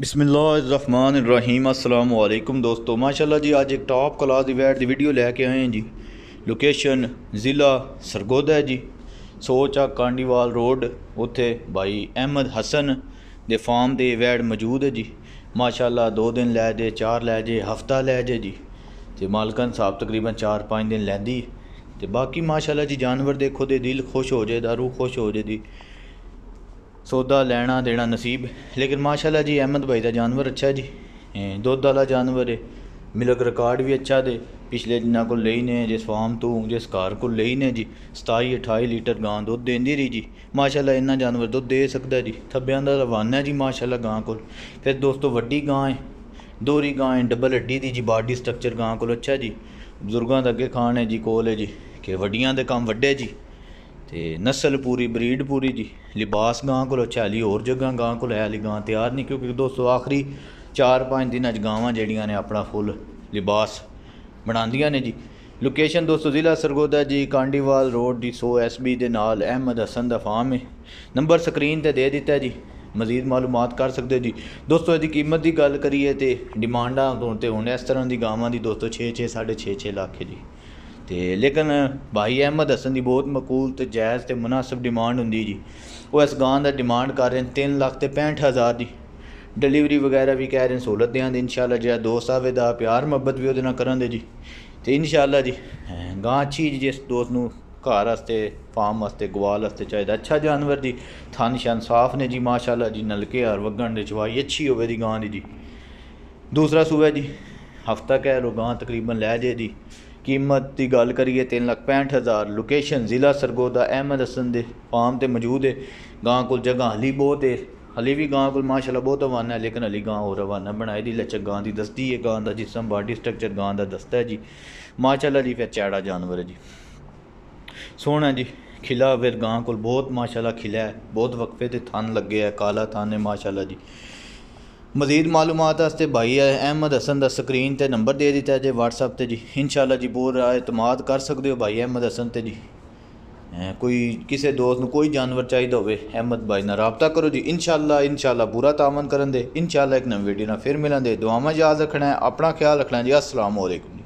बिसमीम वालेकुम दोस्तों माशाल्लाह जी आज एक टॉप क्लास इवेंट की वीडियो लेके आए हैं जी लोकेशन ज़िला सरगोदा है जी सोचा कांडीवाल रोड उत्थे भाई अहमद हसन दे फार्म दे इवेंट मौजूद है जी माशाल्लाह दो दिन लै जे चार लै जे हफ्ता लै जे जी तो मालकन साहब तकरीबन चार पाँच दिन लेंदी तो बाकी माशाल्लाह जी जानवर देखो दे दिल खुश हो जाए दारू खुश हो जाए जी सौदा लैना देना नसीब लेकिन माशाला जी अहमद भाई का जानवर अच्छा जी दुद्ध आह्ला जानवर है मिलक रिकॉर्ड भी अच्छा दे पिछले दिनां कोल लेई ने जिस फार्म तो जिस घर कोल लेई ने जी सताई अठाई लीटर गां दुध देंदी रही जी माशाला इन्ना जानवर दुध दे सकदा जी थब्बेआं दा रवाना ऐ जी माशाला गां को फिर दोस्तों व्डी गां है दोहरी गां ऐ डबल हड्डी दी जी बाडी स्ट्रक्चर गां को अच्छा जी बजुर्गों दा अग्गें खान ऐ जी कोल है जी कि वड्डियां दे काम व्डे जी ते नस्ल पूरी ब्रीड पूरी जी लिबास गांव को चाली होर जगह गांव को आह्ली गां तैयार नहीं क्योंकि दोस्तों आखिरी चार पाँच दिन अच गाव जेह्ड़ियां अपना फुल लिबास बनांदियां ने जी लोकेशन दोस्तों ज़िला सरगोदा जी कांडीवाल रोड दी सौ एस बी के नाल अहमद हसन का फार्म है नंबर स्क्रीन ते दे दित्ता जी मजीद मालूम कर सकते जी दोस्तों ਇਹਦੀ ਕੀਮਤ ਦੀ ਗੱਲ ਕਰੀਏ ਤੇ तो हूँ इस तरह की ਤਰ੍ਹਾਂ ਦੀ ਗਾਵਾਂ ਦੀ ਦੋਸਤੋ 6 6 6.5 6 ਲੱਖ ਹੈ ते लेकिन भाई अहमद हसन की बहुत मकूल तो जायज़ ते मनासब डिमांड होंगी जी ओह् इस गान दा डिमांड कर रहे हैं तीन लक्ख ते पैंठ हज़ार की डिलीवरी वगैरह भी कह रहे हैं सहूलत दें ते इंशाल्लाह जेह्ड़ा दोस्त आवे प्यार मोहब्बत भी ओह्दे नै करां दे जी ते इंशाल्लाह जी गां अच्छी जी जिस दोस्त घर वास्ते फार्म आस्तै गोआल आस्तै चाहिदा अच्छा जानवर जी थन शन साफ ने जी माशाला जी नलके हर वगन दे चवाई अच्छी हो गां दी जी दूसरा सूबा जी हफ्ता कह लो गां तकरीबन लै जे जी ਕੀਮਤ ਦੀ ਗੱਲ ਕਰੀਏ 365000 ਲੋਕੇਸ਼ਨ ਜ਼ਿਲ੍ਹਾ ਸਰਗੋਦਾ ਅਹਿਮਦ ਹਸਨ ਦੇ ਫਾਰਮ ਤੇ ਮੌਜੂਦ ਹੈ ਗਾਂ ਕੋਲ ਜਗ੍ਹਾ ਹਲੀ ਬਹੁਤ ਹੈ ਹਲੀ ਵੀ ਗਾਂ ਕੋਲ ਮਾਸ਼ਾਅੱਲਾ ਬਹੁਤ ਰਵਾਨਾ ਹੈ ਲੇਕਿਨ ਹਲੀ ਗਾਂ ਹੋਰ ਰਵਾਨਾ ਬਣਾਈ ਦੀ ਲਚਕ ਗਾਂ ਦੀ ਦਸਤੀ ਹੈ ਗਾਂ ਦਾ ਜਿਸਮ ਬਾਡੀ ਸਟਰਕਚਰ ਗਾਂ ਦਾ ਦਸਤਾ ਹੈ ਜੀ ਮਾਸ਼ਾਅੱਲਾ ਜੀ ਫਿਰ ਚੈੜਾ ਜਾਨਵਰ ਹੈ ਜੀ ਸੋਹਣਾ ਜੀ ਖਿਲਾ ਫਿਰ ਗਾਂ ਕੋਲ ਬਹੁਤ ਮਾਸ਼ਾਅੱਲਾ ਖਿਲਾ ਹੈ ਬਹੁਤ ਵਕਫੇ ਤੇ ਥਨ ਲੱਗਿਆ ਹੈ ਕਾਲਾ ਥਨ ਹੈ ਮਾਸ਼ਾਅੱਲਾ ਜੀ ਮਜ਼ੀਦ ਮਾਲੂਮਾਤ ਵਾਸਤੇ ਭਾਈ ਅਹਿਮਦ ਹਸਨ ਦਾ ਸਕਰੀਨ ਤੇ ਨੰਬਰ ਦੇ ਦਿੱਤਾ ਜੇ WhatsApp ਤੇ ਜੀ ਇਨਸ਼ਾਅੱਲਾ ਜੀ ਪੂਰਾ ਇਤਮਾਦ ਕਰ ਸਕਦੇ ਹੋ ਭਾਈ ਅਹਿਮਦ ਹਸਨ ਤੇ ਜੀ ਕੋਈ ਕਿਸੇ ਦੋਸਤ ਨੂੰ ਕੋਈ ਜਾਨਵਰ ਚਾਹੀਦਾ ਹੋਵੇ ਅਹਿਮਦ ਭਾਈ ਨਾਲ رابطہ ਕਰੋ ਜੀ ਇਨਸ਼ਾਅੱਲਾ ਇਨਸ਼ਾਅੱਲਾ ਪੂਰਾ ਤਾਮਨ ਕਰਨ ਦੇ ਇਨਸ਼ਾਅੱਲਾ ਇੱਕ ਨਵੀਂ ਵੀਡੀਓ ਨਾਲ ਫਿਰ ਮਿਲਾਂਗੇ ਦੁਆਵਾਂ ਯਾਦ ਰੱਖਣਾ ਆਪਣਾ ਖਿਆਲ ਰੱਖਣਾ ਜੀ ਅਸਲਾਮ ਅਲੈਕੁਮ